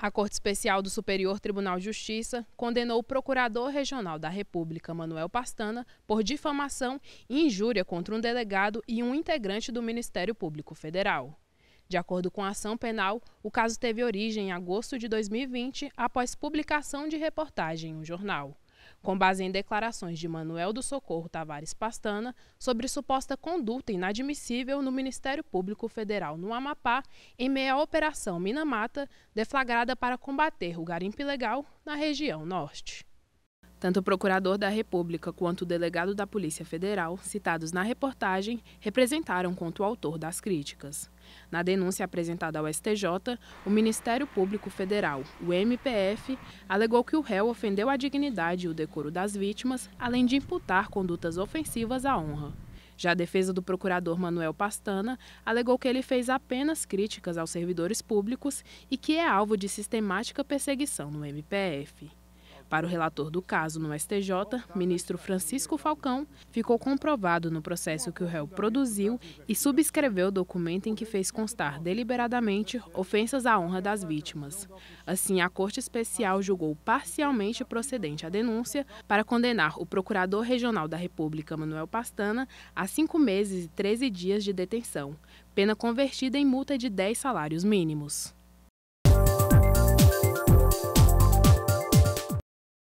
A Corte Especial do Superior Tribunal de Justiça condenou o Procurador Regional da República, Manuel Pastana, por difamação e injúria contra um delegado e um integrante do Ministério Público Federal. De acordo com a ação penal, o caso teve origem em agosto de 2020, após publicação de reportagem em um jornal com base em declarações de Manuel do Socorro Tavares Pastana sobre suposta conduta inadmissível no Ministério Público Federal no Amapá em meio à Operação Minamata, deflagrada para combater o garimpo ilegal na região norte. Tanto o procurador da República quanto o delegado da Polícia Federal, citados na reportagem, representaram contra o autor das críticas. Na denúncia apresentada ao STJ, o Ministério Público Federal, o MPF, alegou que o réu ofendeu a dignidade e o decoro das vítimas, além de imputar condutas ofensivas à honra. Já a defesa do procurador Manuel Pastana alegou que ele fez apenas críticas aos servidores públicos e que é alvo de sistemática perseguição no MPF. Para o relator do caso no STJ, ministro Francisco Falcão, ficou comprovado no processo que o réu produziu e subscreveu o documento em que fez constar deliberadamente ofensas à honra das vítimas. Assim, a Corte Especial julgou parcialmente procedente a denúncia para condenar o Procurador Regional da República, Manuel Pastana, a cinco meses e 13 dias de detenção, pena convertida em multa de 10 salários mínimos.